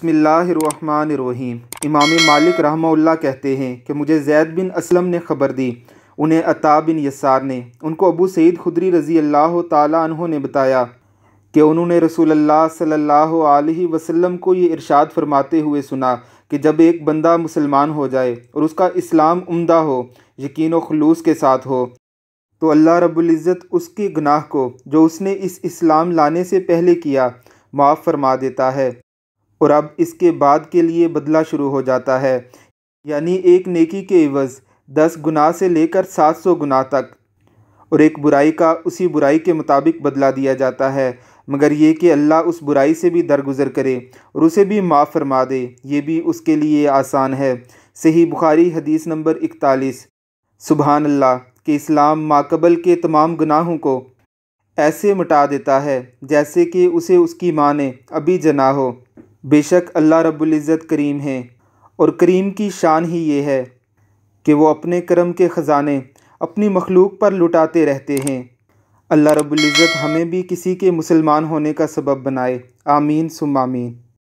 بسم اللہ الرحمن الرحیم امام مالک رحمہ اللہ کہتے ہیں کہ مجھے زید بن اسلم نے خبر دی انہیں عطا بن یسار نے ان کو ابو سعید خدری رضی اللہ تعالیٰ عنہ نے بتایا کہ انہوں نے رسول اللہ صلی اللہ علیہ وسلم کو یہ ارشاد فرماتے ہوئے سنا کہ جب ایک بندہ مسلمان ہو جائے اور اس کا اسلام عمدہ ہو یقین و خلوص کے ساتھ ہو تو اللہ رب العزت اس کی گناہ کو جو اس نے اس اسلام لانے سے پہلے کیا معاف فرما دیتا ہے اور اب اس کے بعد کے لیے بدلہ شروع ہو جاتا ہے یعنی ایک نیکی کے عوض دس گناہ سے لے کر سات سو گناہ تک اور ایک برائی کا اسی برائی کے مطابق بدلہ دیا جاتا ہے مگر یہ کہ اللہ اس برائی سے بھی درگزر کرے اور اسے بھی معاف فرما دے یہ بھی اس کے لیے آسان ہے صحیح بخاری حدیث نمبر اکتالیس سبحان اللہ کہ اسلام ماقبل کے تمام گناہوں کو ایسے مٹا دیتا ہے جیسے کہ اسے اس کی ماں نے ابھی جنا ہو بے شک اللہ رب العزت کریم ہے اور کریم کی شان ہی یہ ہے کہ وہ اپنے کرم کے خزانے اپنی مخلوق پر لٹاتے رہتے ہیں اللہ رب العزت ہمیں بھی کسی کے مسلمان ہونے کا سبب بنائے آمین سم آمین